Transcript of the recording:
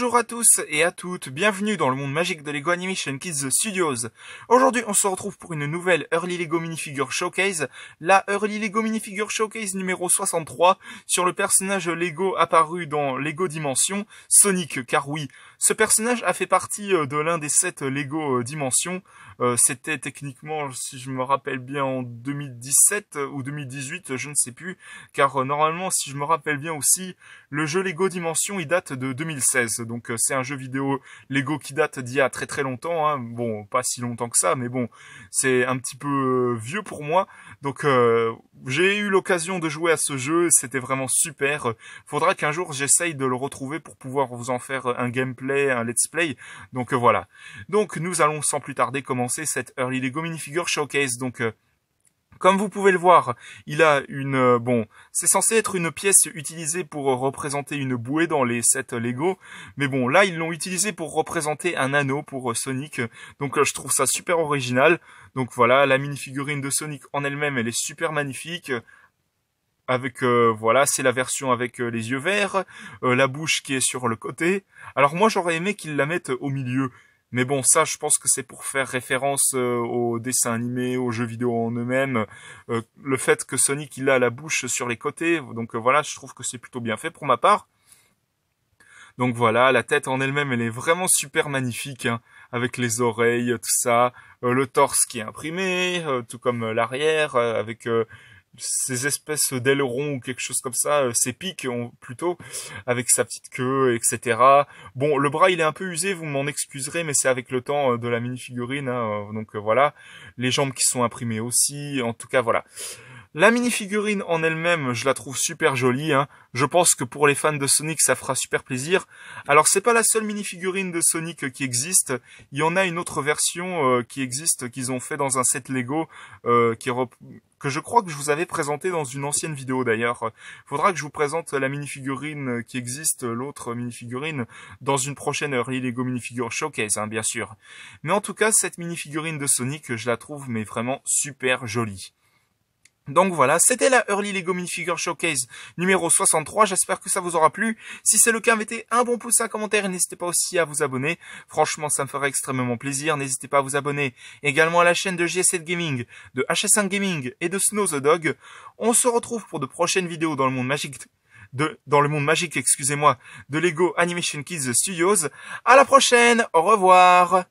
Bonjour à tous et à toutes, bienvenue dans le monde magique de LEGO Animation Kids Studios. Aujourd'hui, on se retrouve pour une nouvelle Early LEGO Minifigure Showcase, la Early LEGO Minifigure Showcase numéro 63 sur le personnage LEGO apparu dans LEGO Dimension, Sonic, car oui, ce personnage a fait partie euh, de l'un des sept LEGO euh, Dimensions. Euh, c'était techniquement, si je me rappelle bien, en 2017 ou 2018, je ne sais plus, car normalement, si je me rappelle bien aussi, le jeu LEGO Dimension, il date de 2016 donc euh, c'est un jeu vidéo Lego qui date d'il y a très très longtemps. Hein. Bon, pas si longtemps que ça, mais bon, c'est un petit peu euh, vieux pour moi. Donc euh, j'ai eu l'occasion de jouer à ce jeu, c'était vraiment super. Faudra qu'un jour j'essaye de le retrouver pour pouvoir vous en faire un gameplay, un let's play. Donc voilà. Donc nous allons sans plus tarder commencer cette Early Lego Minifigure Showcase. Donc comme vous pouvez le voir, il a une euh, bon, c'est censé être une pièce utilisée pour représenter une bouée dans les sets Lego, mais bon, là ils l'ont utilisé pour représenter un anneau pour euh, Sonic. Donc euh, je trouve ça super original. Donc voilà, la minifigurine de Sonic en elle-même, elle est super magnifique avec voilà c'est la version avec les yeux verts la bouche qui est sur le côté alors moi j'aurais aimé qu'ils la mettent au milieu mais bon, ça, je pense que c'est pour faire référence euh, aux dessins animés, aux jeux vidéo en eux-mêmes. Euh, le fait que Sonic, il a la bouche sur les côtés. Donc euh, voilà, je trouve que c'est plutôt bien fait pour ma part. Donc voilà, la tête en elle-même, elle est vraiment super magnifique, hein, avec les oreilles, tout ça, le torse qui est imprimé, tout comme l'arrière, avec ces espèces d'ailerons ou quelque chose comme ça, ces euh, pics plutôt, avec sa petite queue, etc. Bon, le bras il est un peu usé, vous m'en excuserez, mais c'est avec le temps euh, de la mini figurine, hein, euh, donc voilà. Les jambes qui sont imprimées aussi, en tout cas voilà. La mini figurine en elle-même, je la trouve super jolie. Hein. Je pense que pour les fans de Sonic, ça fera super plaisir. Alors c'est pas la seule mini figurine de Sonic euh, qui existe. Il y en a une autre version euh, qui existe, qu'ils ont fait dans un set Lego, euh, que je crois que je vous avais présenté dans une ancienne vidéo d'ailleurs. Faudra que je vous présente la mini figurine qui existe, l'autre mini figurine dans une prochaine Early Lego Minifigure Showcase, hein, bien sûr. Mais en tout cas, cette mini figurine de Sonic, je la trouve mais vraiment super jolie. Donc voilà, c'était la Early Lego Minifigure Showcase numéro 63, j'espère que ça vous aura plu. Si c'est le cas, mettez un bon pouce, un commentaire, et n'hésitez pas aussi à vous abonner. Franchement, ça me ferait extrêmement plaisir, n'hésitez pas à vous abonner également à la chaîne de GS7 Gaming, de hs Gaming et de Snow the Dog. On se retrouve pour de prochaines vidéos dans le monde magique de, dans le monde magique, excusez-moi, de Lego Animation Kids Studios. À la prochaine, au revoir!